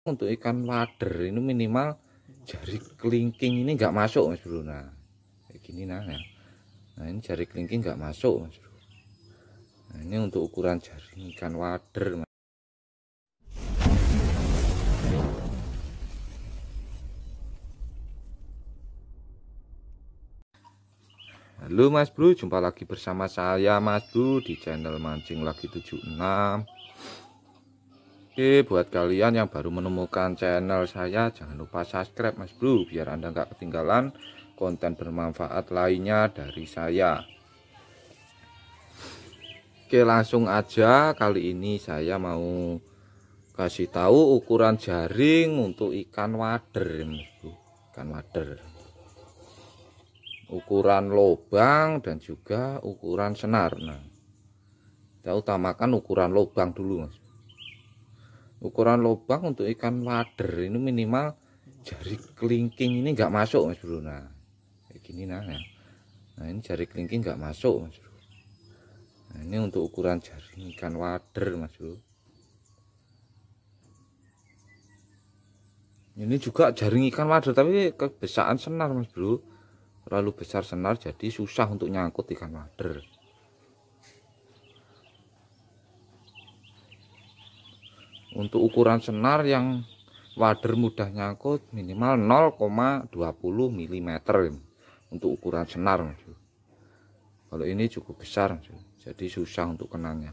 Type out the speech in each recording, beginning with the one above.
untuk ikan wader ini minimal jari kelingking ini enggak masuk mas bro nah kayak gini nah ya. nah ini jari kelingking enggak masuk mas bro nah ini untuk ukuran jari ikan wader mas. Halo Mas Bro, jumpa lagi bersama saya Mas Bro di channel Mancing Lagi 76 buat kalian yang baru menemukan channel saya jangan lupa subscribe mas bro biar anda nggak ketinggalan konten bermanfaat lainnya dari saya Oke langsung aja kali ini saya mau kasih tahu ukuran jaring untuk ikan wader mas bro ikan wader ukuran lobang dan juga ukuran senar nah kita utamakan ukuran lobang dulu mas bro ukuran lubang untuk ikan wader ini minimal jari kelingking ini nggak masuk mas bro nah kayak gini nah ya. nah ini jari kelingking nggak masuk mas bro nah ini untuk ukuran jari ikan wader mas bro ini juga jaring ikan wader tapi kebesaran senar mas bro terlalu besar senar jadi susah untuk nyangkut ikan wader untuk ukuran senar yang wader mudah nyangkut minimal 0,20 mm untuk ukuran senar kalau ini cukup besar jadi susah untuk kenanya.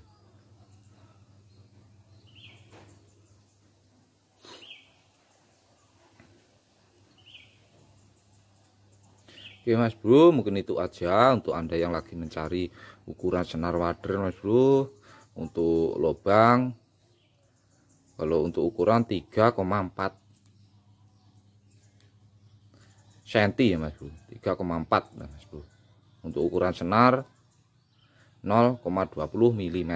Oke mas bro mungkin itu aja untuk anda yang lagi mencari ukuran senar wader mas bro untuk lubang kalau untuk ukuran 3,4 cm ya mas bro 3,4 nah mas bro untuk ukuran senar 0,20 mm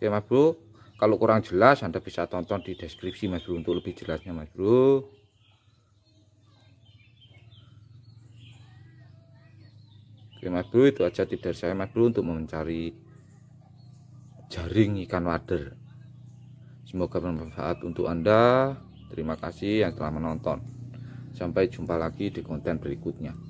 oke mas bro kalau kurang jelas anda bisa tonton di deskripsi mas bro untuk lebih jelasnya mas bro oke mas bro itu aja tips saya mas bro untuk mencari jaring ikan wader. Semoga bermanfaat untuk Anda. Terima kasih yang telah menonton. Sampai jumpa lagi di konten berikutnya.